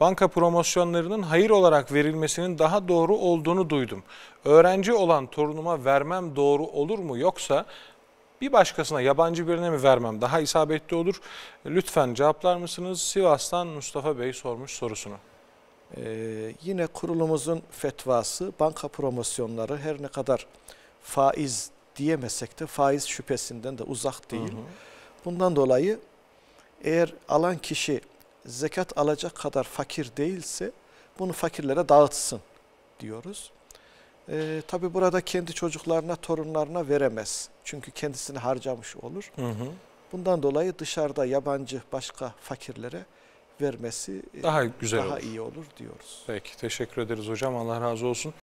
banka promosyonlarının hayır olarak verilmesinin daha doğru olduğunu duydum. Öğrenci olan torunuma vermem doğru olur mu yoksa bir başkasına yabancı birine mi vermem daha isabetli olur? Lütfen cevaplar mısınız? Sivas'tan Mustafa Bey sormuş sorusunu. Ee, yine kurulumuzun fetvası banka promosyonları her ne kadar faiz diyemesek de faiz şüphesinden de uzak değil. Hı hı. Bundan dolayı eğer alan kişi zekat alacak kadar fakir değilse bunu fakirlere dağıtsın diyoruz. E, tabii burada kendi çocuklarına, torunlarına veremez. Çünkü kendisini harcamış olur. Hı hı. Bundan dolayı dışarıda yabancı başka fakirlere vermesi e, daha güzel daha olur. iyi olur diyoruz. Peki teşekkür ederiz hocam. Allah razı olsun.